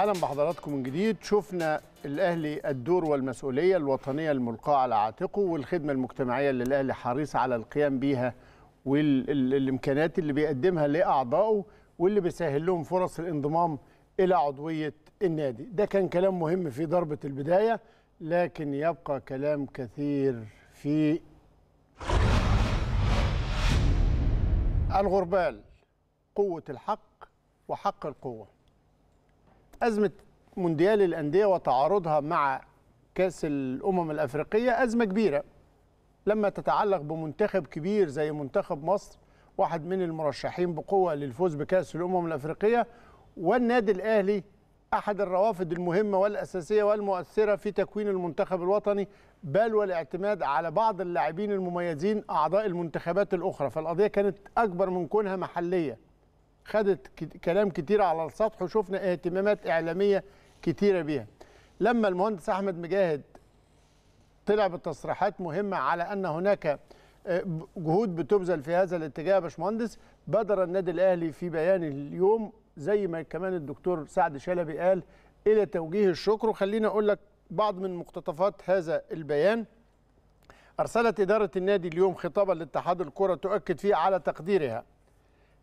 اهلا بحضراتكم من جديد شفنا الاهلي الدور والمسؤوليه الوطنيه الملقاه على عاتقه والخدمه المجتمعيه اللي الاهلي حريص على القيام بيها والامكانيات اللي بيقدمها لاعضائه واللي بيسهل لهم فرص الانضمام الى عضويه النادي ده كان كلام مهم في ضربه البدايه لكن يبقى كلام كثير في الغربال قوه الحق وحق القوه ازمه مونديال الانديه وتعارضها مع كاس الامم الافريقيه ازمه كبيره لما تتعلق بمنتخب كبير زي منتخب مصر واحد من المرشحين بقوه للفوز بكاس الامم الافريقيه والنادي الاهلي احد الروافد المهمه والاساسيه والمؤثره في تكوين المنتخب الوطني بل والاعتماد على بعض اللاعبين المميزين اعضاء المنتخبات الاخرى فالقضيه كانت اكبر من كونها محليه خدت كلام كتير على السطح وشفنا اهتمامات اعلاميه كتيره بيها لما المهندس احمد مجاهد طلع بتصريحات مهمه على ان هناك آه، جهود بتبذل في هذا الاتجاه يا باشمهندس بدر النادي الاهلي في بيان اليوم زي ما كمان الدكتور سعد شلبي قال الى توجيه الشكر وخليني اقول لك بعض من مقتطفات هذا البيان ارسلت اداره النادي اليوم خطابا لاتحاد الكره تؤكد فيه على تقديرها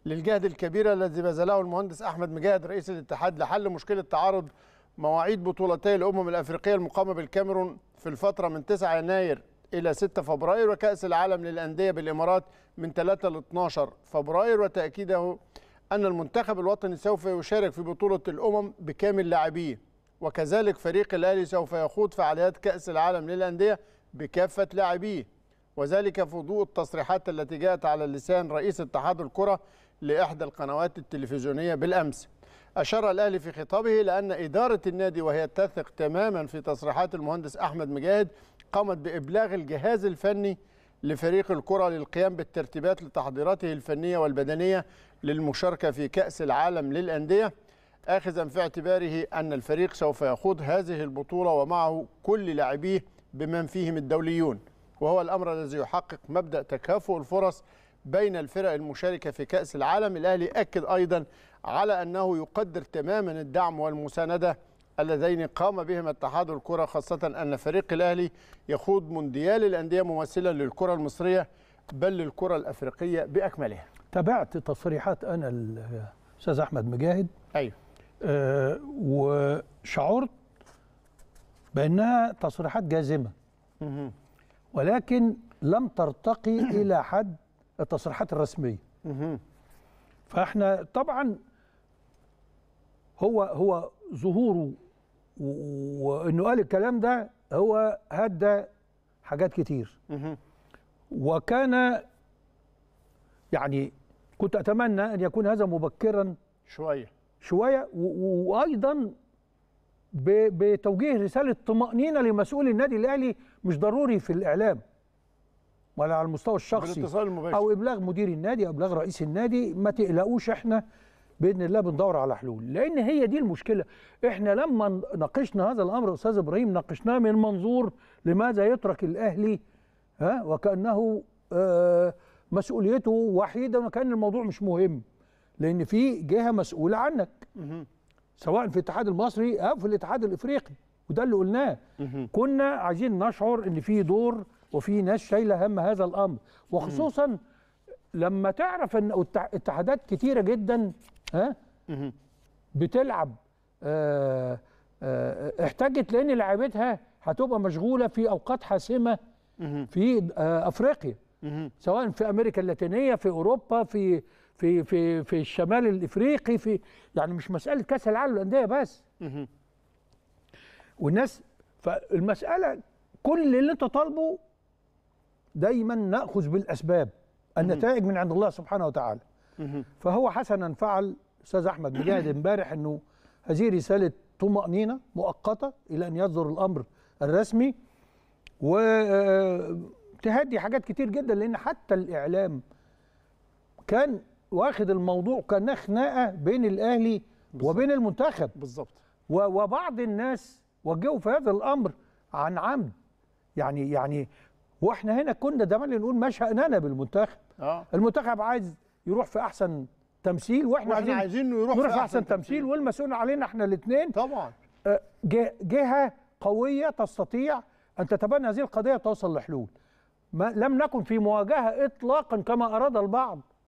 للجهد الكبير الذي بذله المهندس أحمد مجاهد رئيس الاتحاد لحل مشكلة تعارض مواعيد بطولتي الأمم الأفريقية المقامة بالكاميرون في الفترة من 9 يناير إلى 6 فبراير وكأس العالم للأندية بالإمارات من 3 ل 12 فبراير وتأكيده أن المنتخب الوطني سوف يشارك في بطولة الأمم بكامل لاعبيه وكذلك فريق الأهلي سوف يخوض فعاليات كأس العالم للأندية بكافة لاعبيه وذلك في ضوء التصريحات التي جاءت على لسان رئيس اتحاد الكرة لإحدى القنوات التلفزيونية بالأمس أشار الأهلي في خطابه لأن إدارة النادي وهي تثق تماما في تصريحات المهندس أحمد مجاهد قامت بإبلاغ الجهاز الفني لفريق الكرة للقيام بالترتيبات لتحضيراته الفنية والبدنية للمشاركة في كأس العالم للأندية آخذا في اعتباره أن الفريق سوف يخوض هذه البطولة ومعه كل لاعبيه بمن فيهم الدوليون وهو الأمر الذي يحقق مبدأ تكافؤ الفرص بين الفرق المشاركة في كأس العالم الأهلي أكد أيضا على أنه يقدر تماما الدعم والمساندة اللذين قام بهما اتحاد الكرة خاصة أن فريق الأهلي يخوض مونديال الأندية ممثلا للكرة المصرية بل للكرة الأفريقية بأكملها تابعت تصريحات أنا الأستاذ أحمد مجاهد أيوه أه وشعرت بأنها تصريحات جازمة ولكن لم ترتقي إلى حد التصريحات الرسمية فاحنا طبعا هو هو ظهوره وانه قال الكلام ده هو هدى حاجات كتير وكان يعني كنت اتمنى ان يكون هذا مبكرا شويه شويه وايضا بتوجيه رساله طمانينه لمسؤول النادي الاهلي مش ضروري في الاعلام ولا على المستوى الشخصي او ابلاغ مدير النادي او ابلاغ رئيس النادي ما تقلقوش احنا باذن الله بندور على حلول لان هي دي المشكله احنا لما ناقشنا هذا الامر استاذ ابراهيم ناقشناه من منظور لماذا يترك الاهلي ها وكانه آه، مسؤوليته وحيده وكان الموضوع مش مهم لان في جهه مسؤوله عنك سواء في الاتحاد المصري او في الاتحاد الافريقي وده اللي قلناه كنا عايزين نشعر ان في دور وفي ناس شايله هم هذا الامر وخصوصا لما تعرف ان اتحادات كتيره جدا ها بتلعب اه اه احتاجت لان لعيبتها هتبقى مشغوله في اوقات حاسمه في اه افريقيا سواء في امريكا اللاتينيه في اوروبا في في في في الشمال الافريقي في يعني مش مساله كاس العالم للانديه بس والناس فالمساله كل اللي انت طالبه دايما ناخذ بالاسباب النتائج من عند الله سبحانه وتعالى فهو حسنا فعل استاذ احمد مجاهد امبارح انه هذه رساله طمانينه مؤقته الى ان يصدر الامر الرسمي وتهدي حاجات كتير جدا لان حتى الاعلام كان واخد الموضوع كانها خناقه بين الاهلي وبين المنتخب بالظبط وبعض الناس وجهوا في هذا الامر عن عمد يعني يعني واحنا هنا كنا زمان نقول ما شأننا بالمنتخب آه. المنتخب عايز يروح في احسن تمثيل واحنا, وإحنا عايزين يروح في احسن, أحسن تمثيل, تمثيل والمسؤول علينا احنا الاثنين طبعا آه، جهه قويه تستطيع ان تتبنى هذه القضيه وتوصل لحلول ما لم نكن في مواجهه اطلاقا كما اراد البعض